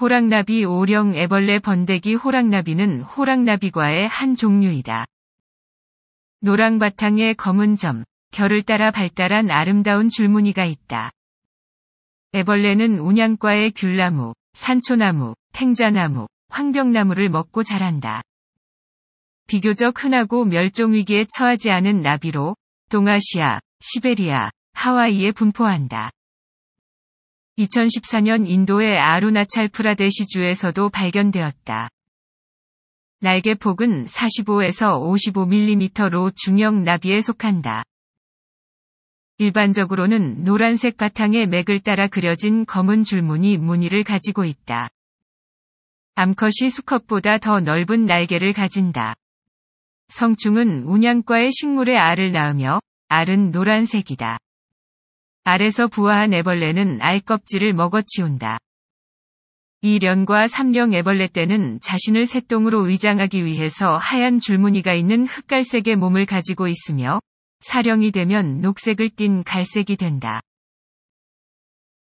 호랑나비 오령 애벌레 번데기 호랑나비는 호랑나비과의 한 종류이다. 노랑 바탕에 검은 점, 결을 따라 발달한 아름다운 줄무늬가 있다. 애벌레는 운양과의 귤나무, 산초나무, 탱자나무, 황병나무를 먹고 자란다. 비교적 흔하고 멸종위기에 처하지 않은 나비로 동아시아, 시베리아, 하와이에 분포한다. 2014년 인도의 아루나찰 프라데시주에서도 발견되었다. 날개 폭은 45에서 55mm로 중형 나비에 속한다. 일반적으로는 노란색 바탕에 맥을 따라 그려진 검은 줄무늬 무늬를 가지고 있다. 암컷이 수컷보다 더 넓은 날개를 가진다. 성충은 운양과의 식물의 알을 낳으며 알은 노란색이다. 알에서 부화한 애벌레는 알 껍질을 먹어치운다. 2령과 3령 애벌레 때는 자신을 새똥으로 위장하기 위해서 하얀 줄무늬가 있는 흑갈색의 몸을 가지고 있으며 사령이 되면 녹색을 띤 갈색이 된다.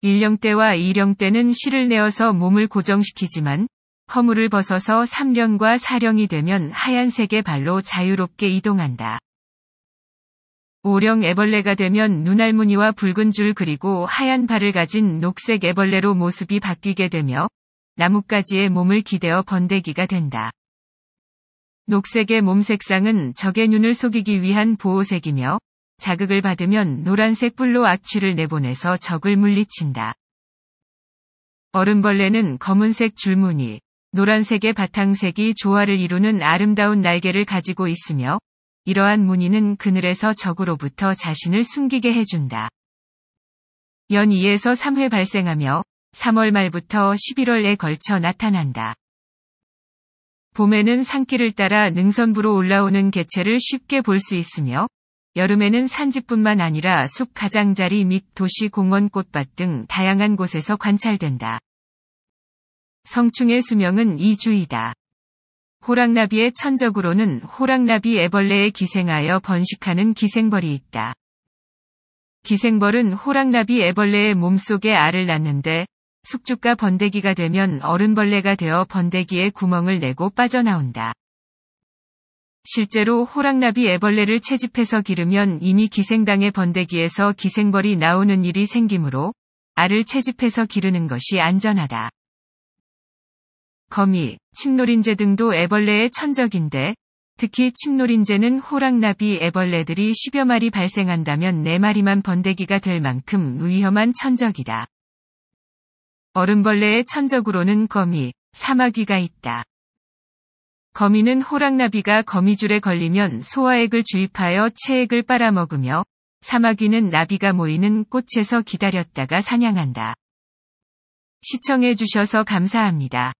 1령 때와 2령 때는 실을 내어서 몸을 고정시키지만 허물을 벗어서 3령과 4령이 되면 하얀색의 발로 자유롭게 이동한다. 오령 애벌레가 되면 눈알무늬와 붉은 줄 그리고 하얀 발을 가진 녹색 애벌레로 모습이 바뀌게 되며 나뭇가지에 몸을 기대어 번데기가 된다. 녹색의 몸 색상은 적의 눈을 속이기 위한 보호색이며 자극을 받으면 노란색 뿔로 악취를 내보내서 적을 물리친다. 얼음벌레는 검은색 줄무늬, 노란색의 바탕색이 조화를 이루는 아름다운 날개를 가지고 있으며 이러한 무늬는 그늘에서 적으로부터 자신을 숨기게 해준다. 연 2에서 3회 발생하며 3월 말부터 11월에 걸쳐 나타난다. 봄에는 산길을 따라 능선부로 올라오는 개체를 쉽게 볼 수 있으며 여름에는 산지뿐만 아니라 숲 가장자리 및 도시 공원 꽃밭 등 다양한 곳에서 관찰된다. 성충의 수명은 2주이다. 호랑나비의 천적으로는 호랑나비 애벌레에 기생하여 번식하는 기생벌이 있다. 기생벌은 호랑나비 애벌레의 몸속에 알을 낳는데 숙주가 번데기가 되면 어른벌레가 되어 번데기에 구멍을 내고 빠져나온다. 실제로 호랑나비 애벌레를 채집해서 기르면 이미 기생당의 번데기에서 기생벌이 나오는 일이 생기므로 알을 채집해서 기르는 것이 안전하다. 거미, 침노린재 등도 애벌레의 천적인데 특히 침노린재는 호랑나비 애벌레들이 10여 마리 발생한다면 4마리만 번데기가 될 만큼 위험한 천적이다. 얼음벌레의 천적으로는 거미, 사마귀가 있다. 거미는 호랑나비가 거미줄에 걸리면 소화액을 주입하여 체액을 빨아먹으며 사마귀는 나비가 모이는 꽃에서 기다렸다가 사냥한다. 시청해주셔서 감사합니다.